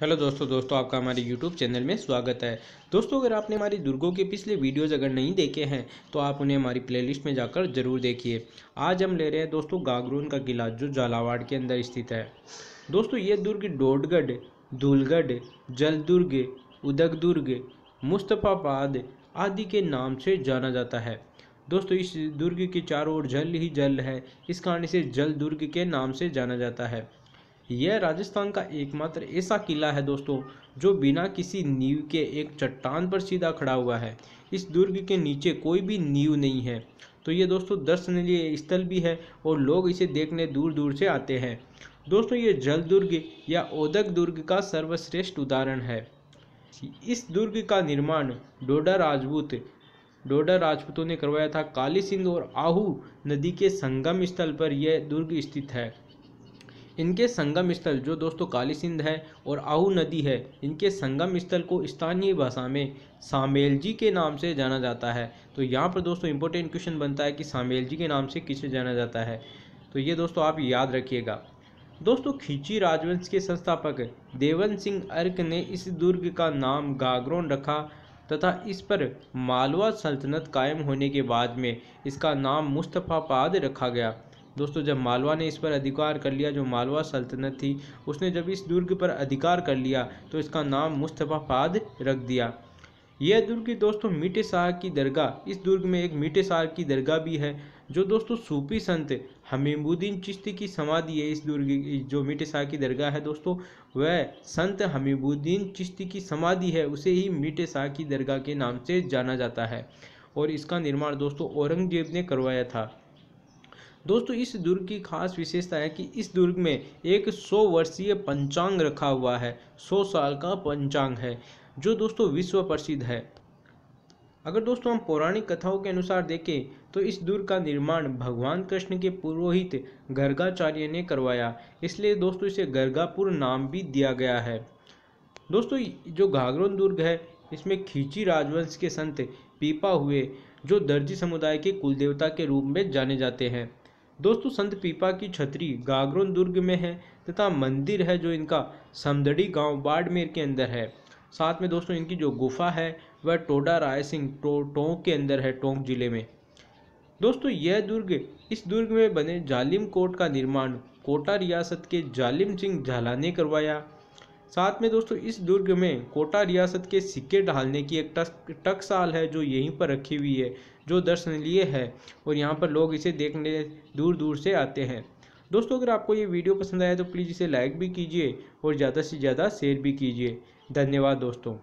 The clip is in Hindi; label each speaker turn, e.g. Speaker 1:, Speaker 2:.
Speaker 1: हेलो दोस्तों दोस्तों आपका हमारे यूट्यूब चैनल में स्वागत है दोस्तों अगर आपने हमारी दुर्गों के पिछले वीडियोस अगर नहीं देखे हैं तो आप उन्हें हमारी प्लेलिस्ट में जाकर ज़रूर देखिए आज हम ले रहे हैं दोस्तों गागरून का किला जो झालावाड़ के अंदर स्थित है दोस्तों ये दुर्ग डोडगढ़ धूलगढ़ जलदुर्ग दुर्ग मुस्तफ़ाबाद आदि के नाम से जाना जाता है दोस्तों इस दुर्ग के चारों ओर जल ही जल है इस कारण इसे जल दुर्ग के नाम से जाना जाता है यह राजस्थान का एकमात्र ऐसा किला है दोस्तों जो बिना किसी नींव के एक चट्टान पर सीधा खड़ा हुआ है इस दुर्ग के नीचे कोई भी नींव नहीं है तो ये दोस्तों दर्शनीय स्थल भी है और लोग इसे देखने दूर दूर से आते हैं दोस्तों ये जल दुर्ग या ओदक दुर्ग का सर्वश्रेष्ठ उदाहरण है इस दुर्ग का निर्माण डोडा राजपूत डोडा राजपूतों ने करवाया था काली सिंध और आहू नदी के संगम स्थल पर यह दुर्ग स्थित है इनके संगम स्थल जो दोस्तों काली सिंध है और आहू नदी है इनके संगम स्थल को स्थानीय भाषा में सामेल जी के नाम से जाना जाता है तो यहाँ पर दोस्तों इंपॉर्टेंट क्वेश्चन बनता है कि सामेल जी के नाम से किसे जाना जाता है तो ये दोस्तों आप याद रखिएगा दोस्तों खींची राजवंश के संस्थापक देवन सिंह अर्क ने इस दुर्ग का नाम गागरोन रखा तथा इस पर मालवा सल्तनत कायम होने के बाद में इसका नाम मुस्तफ़ाबाद रखा गया दोस्तों जब मालवा ने इस पर अधिकार कर लिया जो मालवा सल्तनत थी उसने जब इस दुर्ग पर अधिकार कर लिया तो इसका नाम फाद रख दिया यह दुर्ग दोस्तों मीठे शाह की दरगाह इस दुर्ग में एक मीठे शाह की दरगाह भी है जो दोस्तों सूफी संत हमीमुद्दीन चिश्ती की समाधि है इस दुर्ग जो मीठे शाह की दरगाह है दोस्तों वह संत हमीमुद्दीन चिश्ती की समाधि है उसे ही मीठे शाह की दरगाह के नाम से जाना जाता है और इसका निर्माण दोस्तों औरंगजेब ने करवाया था दोस्तों इस दुर्ग की खास विशेषता है कि इस दुर्ग में एक सौ वर्षीय पंचांग रखा हुआ है सौ साल का पंचांग है जो दोस्तों विश्व प्रसिद्ध है अगर दोस्तों हम पौराणिक कथाओं के अनुसार देखें तो इस दुर्ग का निर्माण भगवान कृष्ण के पुरोहित गर्गाचार्य ने करवाया इसलिए दोस्तों इसे गर्गापुर नाम भी दिया गया है दोस्तों जो घाघरोन दुर्ग है इसमें खींची राजवंश के संत पीपा हुए जो दर्जी समुदाय के कुलदेवता के रूप में जाने जाते हैं दोस्तों संत पीपा की छतरी गागरोन दुर्ग में है तथा मंदिर है जो इनका समदड़ी गांव बाड़मेर के अंदर है साथ में दोस्तों इनकी जो गुफा है वह टोडा राय सिंह टो, टोंक के अंदर है टोंक जिले में दोस्तों यह दुर्ग इस दुर्ग में बने जालिम कोट का निर्माण कोटा रियासत के जालिम सिंह झाला ने करवाया साथ में दोस्तों इस दुर्ग में कोटा रियासत के सिक्के ढालने की एक टक टकसाल है जो यहीं पर रखी हुई है जो दर्शनीय है और यहाँ पर लोग इसे देखने दूर दूर से आते हैं दोस्तों अगर आपको ये वीडियो पसंद आया तो प्लीज़ इसे लाइक भी कीजिए और ज़्यादा से ज़्यादा शेयर भी कीजिए धन्यवाद दोस्तों